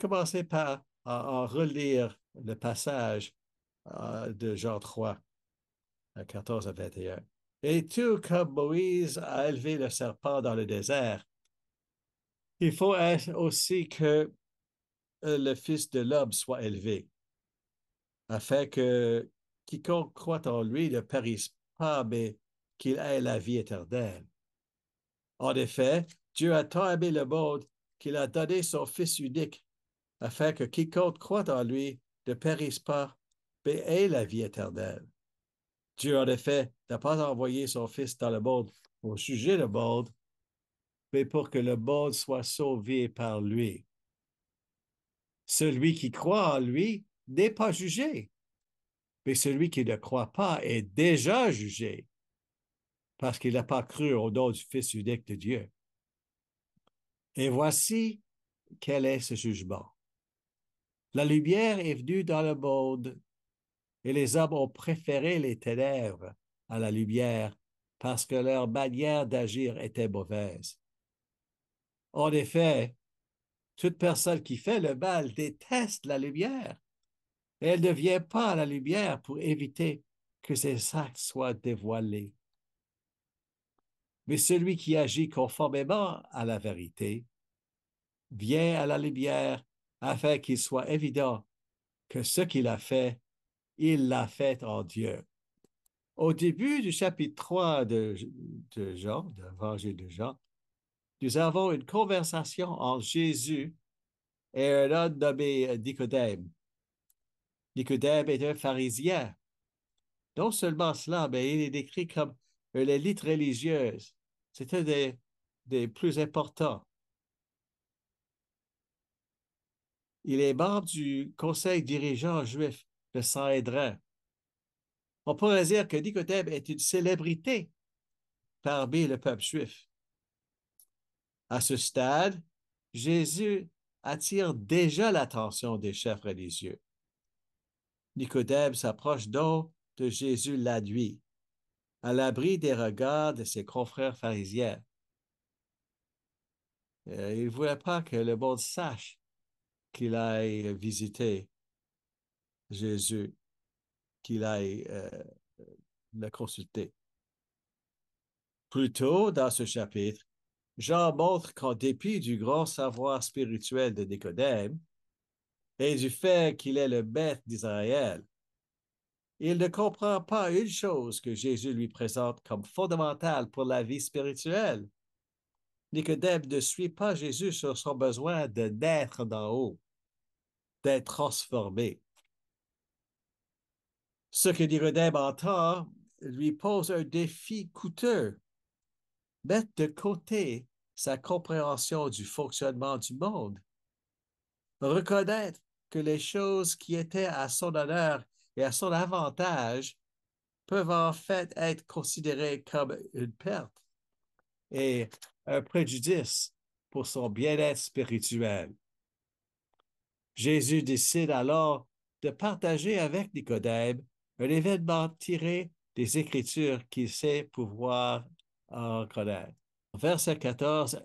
commencer par à, relire le passage euh, de Jean 3, 14 euh, à 21. Et tout comme Moïse a élevé le serpent dans le désert, il faut aussi que euh, le Fils de l'homme soit élevé, afin que quiconque croit en lui ne périsse pas, mais qu'il ait la vie éternelle. En effet, Dieu a tant aimé le monde qu'il a donné son Fils unique afin que quiconque croit en lui ne périsse pas, mais ait la vie éternelle. Dieu, en effet, n'a pas envoyé son Fils dans le monde pour juger le monde, mais pour que le monde soit sauvé par lui. Celui qui croit en lui n'est pas jugé, mais celui qui ne croit pas est déjà jugé, parce qu'il n'a pas cru au don du Fils unique de Dieu. Et voici quel est ce jugement. La lumière est venue dans le monde et les hommes ont préféré les ténèbres à la lumière parce que leur manière d'agir était mauvaise. En effet, toute personne qui fait le mal déteste la lumière. Elle ne vient pas à la lumière pour éviter que ses actes soient dévoilés. Mais celui qui agit conformément à la vérité vient à la lumière afin qu'il soit évident que ce qu'il a fait, il l'a fait en Dieu. Au début du chapitre 3 de, Jean, de l'Évangile de Jean, nous avons une conversation entre Jésus et un homme nommé euh, Nicodème. Nicodème est un pharisien. Non seulement cela, mais il est décrit comme l'élite religieuse. C'était des, des plus importants. Il est membre du conseil dirigeant juif, Saint-Hédrin. On pourrait dire que Nicodème est une célébrité parmi le peuple juif. À ce stade, Jésus attire déjà l'attention des chefs religieux. Nicodème s'approche donc de Jésus la nuit, à l'abri des regards de ses confrères pharisiens. Euh, il ne voulait pas que le monde sache qu'il aille visiter Jésus, qu'il aille euh, le consulter. Plus dans ce chapitre, Jean montre qu'en dépit du grand savoir spirituel de Nicodème et du fait qu'il est le maître d'Israël, il ne comprend pas une chose que Jésus lui présente comme fondamentale pour la vie spirituelle. Nicodème ne suit pas Jésus sur son besoin de naître d'en haut, d'être transformé. Ce que Nicodème entend lui pose un défi coûteux. Mettre de côté sa compréhension du fonctionnement du monde, reconnaître que les choses qui étaient à son honneur et à son avantage peuvent en fait être considérées comme une perte et un préjudice pour son bien-être spirituel. Jésus décide alors de partager avec Nicodème un événement tiré des Écritures qu'il sait pouvoir en connaître. Verset 14.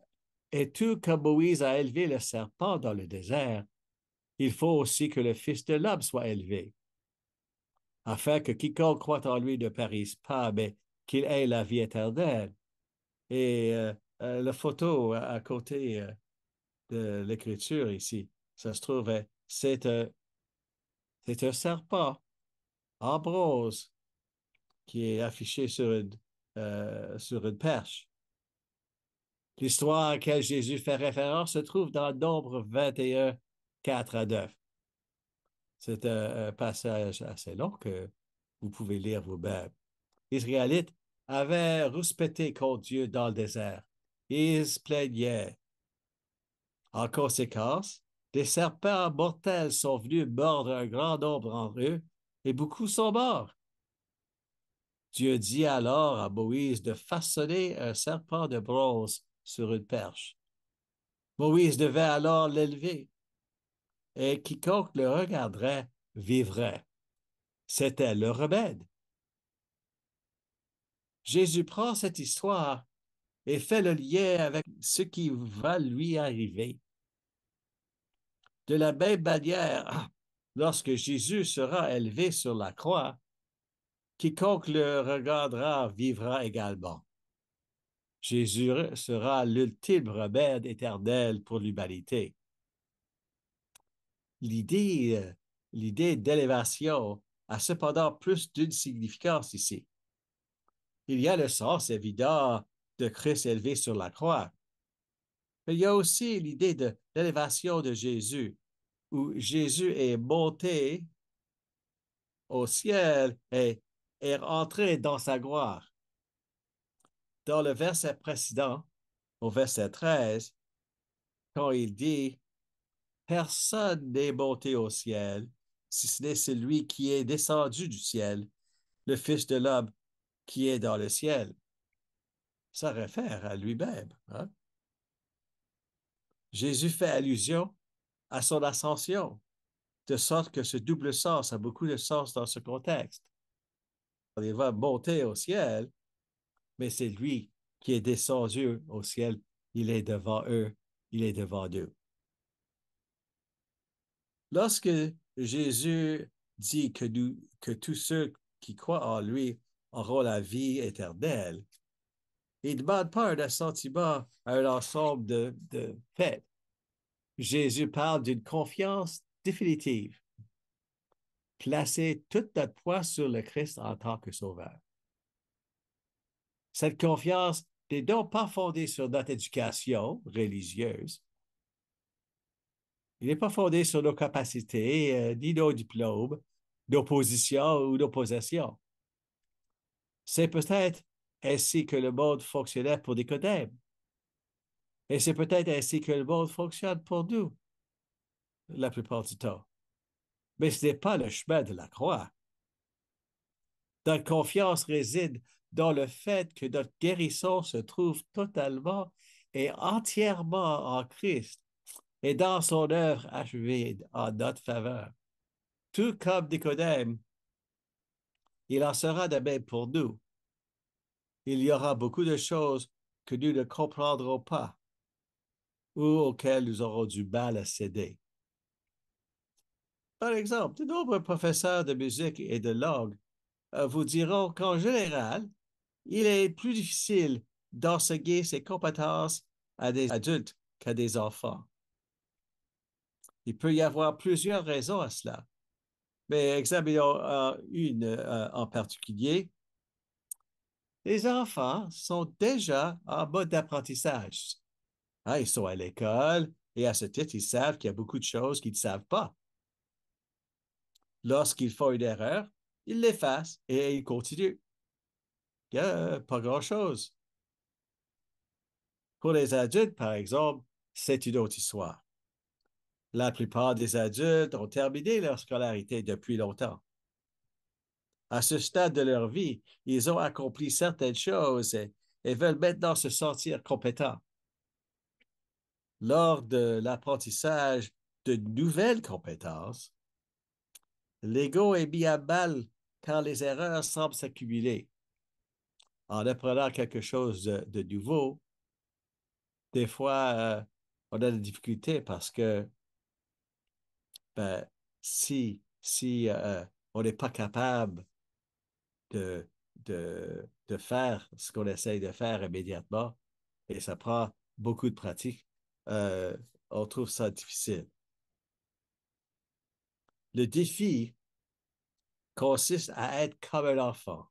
Et tout comme Moïse a élevé le serpent dans le désert, il faut aussi que le Fils de l'homme soit élevé, afin que quiconque croit en lui ne périsse pas, mais qu'il ait la vie éternelle. Et euh, euh, la photo à, côté euh, de l'écriture ici. Ça se trouve, c'est un, un serpent en bronze qui est affiché sur une, euh, sur une perche. L'histoire à laquelle Jésus fait référence se trouve dans le nombre 21, 4 à 9. C'est un, passage assez long que vous pouvez lire vous-même. Israélites avaient rouspété contre Dieu dans le désert. Ils plaignaient. En conséquence, des serpents mortels sont venus mordre un grand nombre en rue et beaucoup sont morts. Dieu dit alors à Moïse de façonner un serpent de bronze sur une perche. Moïse devait alors l'élever, et quiconque le regarderait vivrait. C'était le remède. Jésus prend cette histoire et fait le lien avec ce qui va lui arriver. De la même manière, ah, lorsque Jésus sera élevé sur la croix, quiconque le regardera vivra également. Jésus sera l'ultime remède éternel pour l'humanité. L'idée, d'élévation a cependant plus d'une significance ici. Il y a le sens évident de Christ élevé sur la croix. il y a aussi l'idée de l'élévation de Jésus, où Jésus est monté au ciel et est rentré dans sa gloire. Dans le verset précédent, au verset 13, quand il dit Personne n'est monté au ciel, si ce n'est celui qui est descendu du ciel, le Fils de l'homme qui est dans le ciel ça réfère à lui-même. Hein? Jésus fait allusion à son ascension, de sorte que ce double sens a beaucoup de sens dans ce contexte. Il va monter au ciel, mais c'est lui qui est descendu au ciel. Il est devant eux, il est devant Dieu. Lorsque Jésus dit que, que tous ceux qui croient en lui auront la vie éternelle, il ne demande pas un assentiment à un ensemble de, faits. Jésus parle d'une confiance définitive. Placer toute notre poids sur le Christ en tant que sauveur. Cette confiance n'est donc pas fondée sur notre éducation religieuse. Il n'est pas fondé sur nos capacités, euh, ni nos diplômes, nos ou d'opposition. C'est peut-être ainsi que le monde fonctionnait pour Nicodème. Et c'est peut-être ainsi que le monde fonctionne pour nous, la plupart du temps. Mais ce n'est pas le chemin de la croix. Notre confiance réside dans le fait que notre guérison se trouve totalement et entièrement en Christ et dans son œuvre achevée en notre faveur. Tout comme Nicodème, il en sera de même pour nous il y aura beaucoup de choses que nous ne comprendrons pas ou auxquelles nous aurons du mal à céder. Par exemple, de nombreux professeurs de musique et de langue euh, vous diront qu'en général, il est plus difficile d'enseigner ses compétences à des adultes qu'à des enfants. Il peut y avoir plusieurs raisons à cela, mais examinons euh, une euh, en particulier, les enfants sont déjà en mode d'apprentissage. Hein, ils sont à l'école et à ce titre, ils savent qu'il y a beaucoup de choses qu'ils ne savent pas. Lorsqu'ils font une erreur, ils l'effacent et ils continuent. Il n'y a pas grand-chose. Pour les adultes, par exemple, c'est une autre histoire. La plupart des adultes ont terminé leur scolarité depuis longtemps à ce stade de leur vie, ils ont accompli certaines choses et, veulent maintenant se sentir compétents. Lors de l'apprentissage de nouvelles compétences, l'ego est mis à mal quand les erreurs semblent s'accumuler. En apprenant quelque chose de, nouveau, des fois, euh, on a des difficultés parce que ben, si, euh, on n'est pas capable de, de, faire ce qu'on essaye de faire immédiatement et ça prend beaucoup de pratique, euh, on trouve ça difficile. Le défi consiste à être comme un enfant,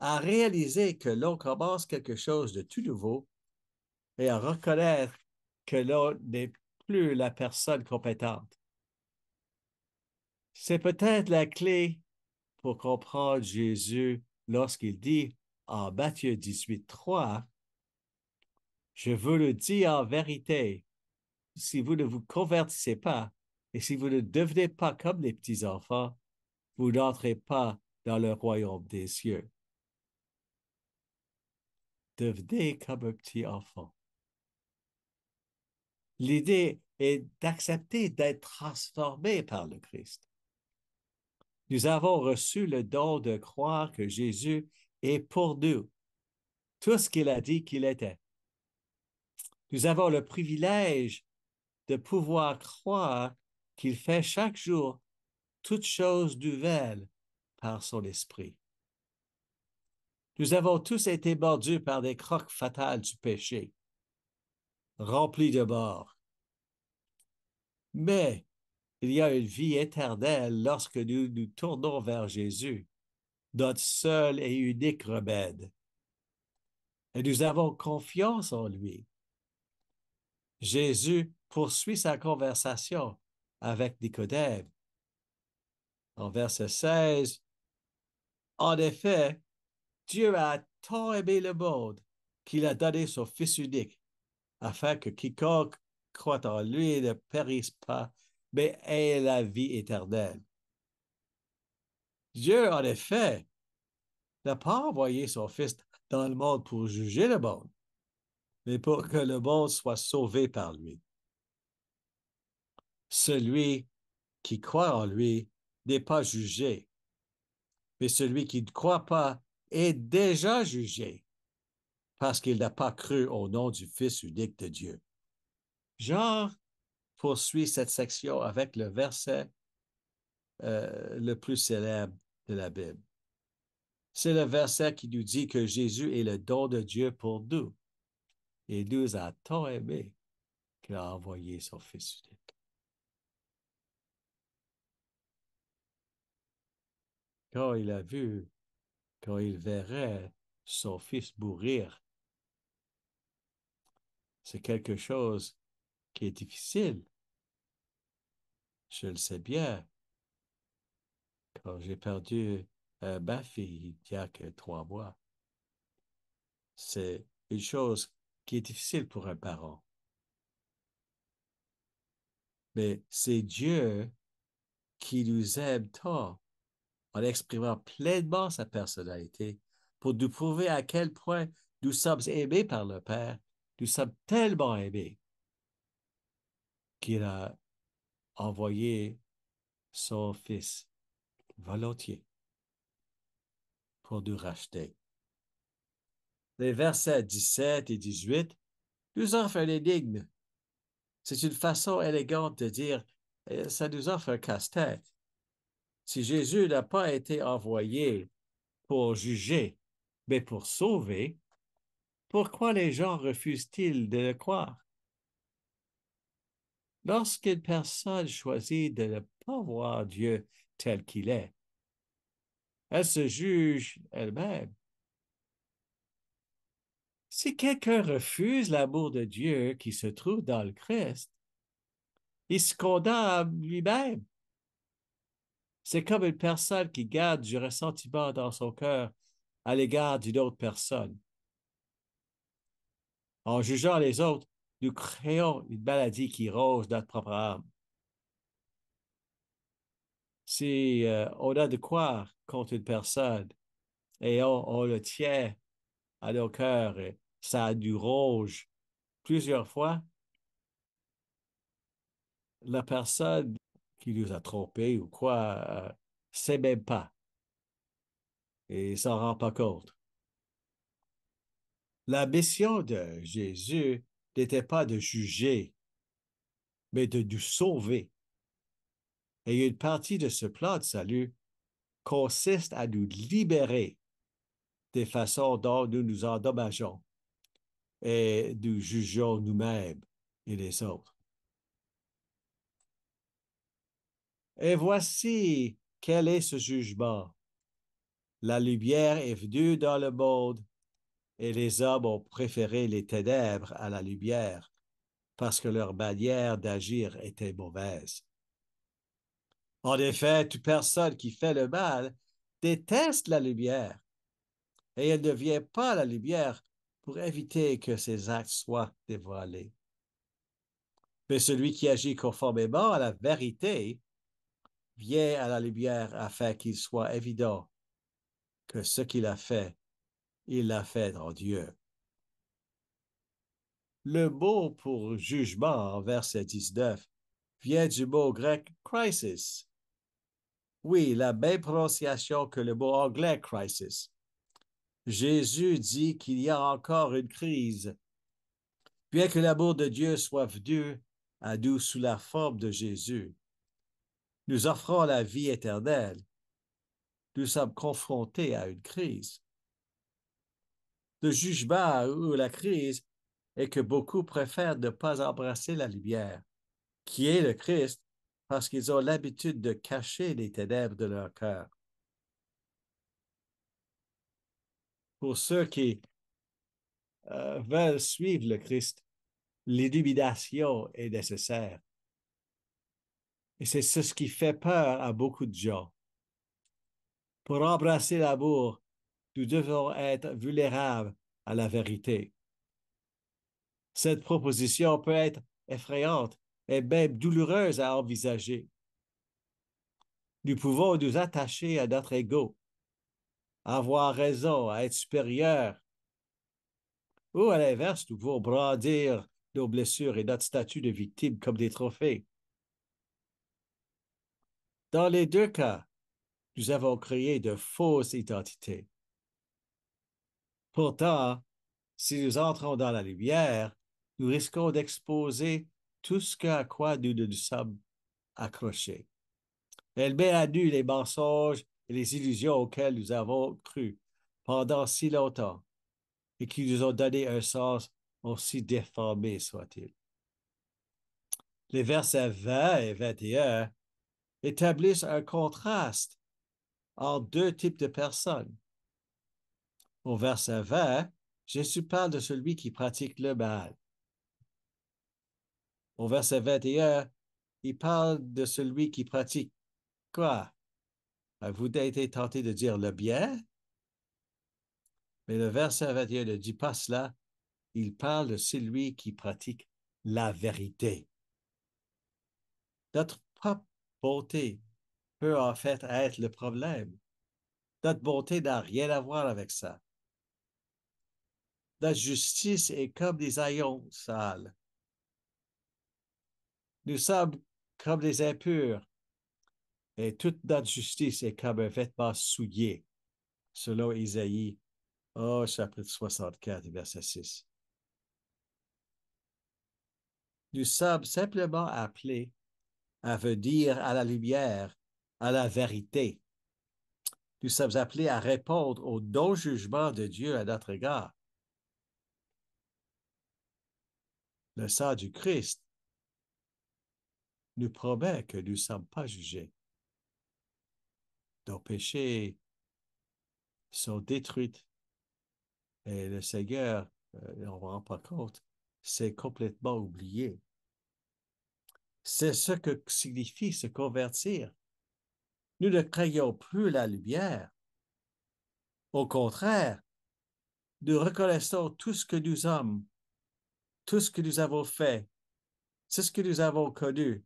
à réaliser que l'on commence quelque chose de tout nouveau et à reconnaître que l'on n'est plus la personne compétente. C'est peut-être la clé pour comprendre Jésus lorsqu'il dit en Matthieu 18, 3, Je vous le dis en vérité, si vous ne vous convertissez pas et si vous ne devenez pas comme les petits-enfants, vous n'entrez pas dans le royaume des cieux. Devenez comme un petit enfant. L'idée est d'accepter d'être transformé par le Christ. Nous avons reçu le don de croire que Jésus est pour nous tout ce qu'il a dit qu'il était. Nous avons le privilège de pouvoir croire qu'il fait chaque jour toutes choses nouvelles par son esprit. Nous avons tous été mordus par des crocs fatales du péché, remplis de mort. Mais il y a une vie éternelle lorsque nous nous tournons vers Jésus, notre seul et unique remède. Et nous avons confiance en lui. Jésus poursuit sa conversation avec Nicodème. En verset 16, En effet, Dieu a tant aimé le monde qu'il a donné son Fils unique, afin que quiconque croit en lui ne périsse pas, mais ben, est la vie éternelle. Dieu, en effet, n'a pas envoyé son Fils dans le monde pour juger le monde, mais pour que le monde soit sauvé par lui. Celui qui croit en lui n'est pas jugé, mais celui qui ne croit pas est déjà jugé parce qu'il n'a pas cru au nom du Fils unique de Dieu. Jean poursuit cette section avec le verset euh, le plus célèbre de la Bible. C'est le verset qui nous dit que Jésus est le don de Dieu pour nous. et nous a tant aimé qu'il a envoyé son Fils Quand il a vu, quand il verrait son Fils mourir, c'est quelque chose qui est difficile je le sais bien. Quand j'ai perdu euh, ma fille il y a que trois mois, c'est une chose qui est difficile pour un parent. Mais c'est Dieu qui nous aime tant en exprimant pleinement sa personnalité pour nous prouver à quel point nous sommes aimés par le Père, nous sommes tellement aimés qu'il a envoyer son fils volontiers pour nous racheter. Les versets 17 et 18 nous offrent un énigme. C'est une façon élégante de dire euh, ça nous offre un casse-tête. Si Jésus n'a pas été envoyé pour juger, mais pour sauver, pourquoi les gens refusent-ils de le croire? Lorsqu'une personne choisit de ne pas voir Dieu tel qu'il est, elle se juge elle-même. Si quelqu'un refuse l'amour de Dieu qui se trouve dans le Christ, il se condamne lui-même. C'est comme une personne qui garde du ressentiment dans son cœur à l'égard d'une autre personne. En jugeant les autres, nous créons une maladie qui rose notre propre âme. Si euh, on a de quoi contre une personne et on, le tient à nos cœurs, et ça du rouge plusieurs fois, la personne qui nous a trompés ou quoi ne euh, sait même pas et s'en rend pas compte. La mission de Jésus n'était pas de juger, mais de nous sauver. Et une partie de ce plan de salut consiste à nous libérer des façons dont nous nous endommageons et nous jugeons nous-mêmes et les autres. Et voici quel est ce jugement. La lumière est venue dans le monde et les hommes ont préféré les ténèbres à la lumière, parce que leur manière d'agir était mauvaise. En effet, toute personne qui fait le mal déteste la lumière, et elle ne vient pas à la lumière pour éviter que ses actes soient dévoilés. Mais celui qui agit conformément à la vérité vient à la lumière afin qu'il soit évident que ce qu'il a fait il l'a fait en oh Dieu. Le mot pour jugement en verset 19 vient du mot grec crisis. Oui, la même prononciation que le mot anglais crisis. Jésus dit qu'il y a encore une crise. Bien que l'amour de Dieu soit venu à nous sous la forme de Jésus, nous offrons la vie éternelle. Nous sommes confrontés à une crise de jugement ou la crise et que beaucoup préfèrent ne pas embrasser la lumière, qui est le Christ, parce qu'ils ont l'habitude de cacher les ténèbres de leur cœur. Pour ceux qui euh, veulent suivre le Christ, l'illumination est nécessaire. Et c'est ce qui fait peur à beaucoup de gens. Pour embrasser l'amour, nous devons être vulnérables à la vérité. Cette proposition peut être effrayante et même douloureuse à envisager. Nous pouvons nous attacher à notre ego, avoir raison, à être supérieur, ou à l'inverse, nous pouvons brandir nos blessures et notre statut de victime comme des trophées. Dans les deux cas, nous avons créé de fausses identités. Pourtant, si nous entrons dans la lumière, nous risquons d'exposer tout ce à quoi nous nous sommes accrochés. Elle met à nu les mensonges et les illusions auxquelles nous avons cru pendant si longtemps et qui nous ont donné un sens aussi déformé soit-il. Les versets 20 et 21 établissent un contraste entre deux types de personnes au verset 20, Jésus parle de celui qui pratique le mal. Au verset 21, il parle de celui qui pratique quoi? Vous été tenté de dire le bien, mais le verset 21 ne dit pas cela. Il parle de celui qui pratique la vérité. Notre propre beauté peut en fait être le problème. Notre beauté n'a rien à voir avec ça. La justice est comme des haillons sales. Nous sommes comme des impurs, et toute notre justice est comme un vêtement souillé, selon Isaïe, oh, chapitre 64, verset 6. Nous sommes simplement appelés à venir à la lumière, à la vérité. Nous sommes appelés à répondre au non-jugement de Dieu à notre égard. le sang du Christ nous promet que nous ne sommes pas jugés. Nos péchés sont détruits et le Seigneur, euh, on ne rend pas compte, c'est complètement oublié. C'est ce que signifie se convertir. Nous ne craignons plus la lumière. Au contraire, nous reconnaissons tout ce que nous sommes tout ce que nous avons fait, c'est ce que nous avons connu,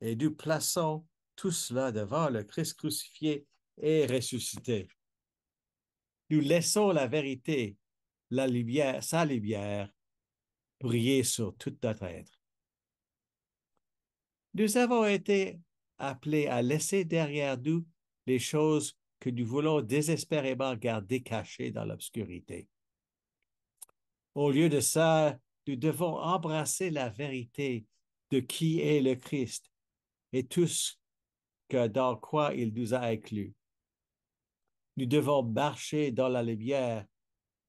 et nous plaçons tout cela devant le Christ crucifié et ressuscité. Nous laissons la vérité, la sa lumière, briller sur tout notre être. Nous avons été appelés à laisser derrière nous les choses que nous voulons désespérément garder cachées dans l'obscurité. Au lieu de ça, nous devons embrasser la vérité de qui est le Christ et tout ce que dans quoi il nous a inclus. Nous devons marcher dans la lumière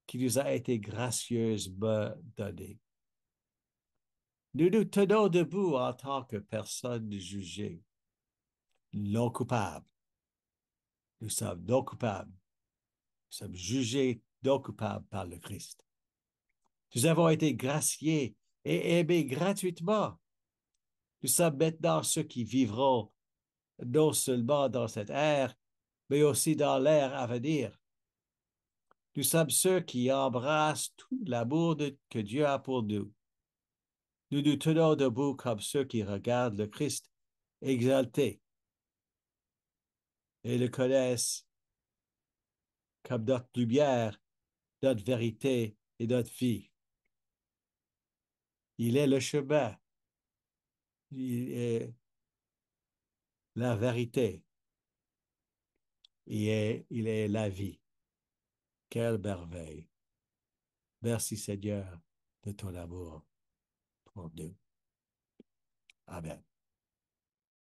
qui nous a été gracieusement donnée. Nous nous tenons debout en tant que personnes jugées, non coupables. Nous sommes non coupables. Nous sommes jugés non coupables par le Christ. Nous avons été graciés et aimés gratuitement. Nous sommes maintenant ceux qui vivront non seulement dans cette ère, mais aussi dans l'ère à venir. Nous sommes ceux qui embrassent tout l'amour que Dieu a pour nous. Nous nous tenons debout comme ceux qui regardent le Christ exalté et le connaissent comme notre lumière, notre vérité et notre vie. Il est le chemin. Il est la vérité. Il est, il est la vie. Quelle merveille. Merci Seigneur de ton amour pour Dieu. Amen.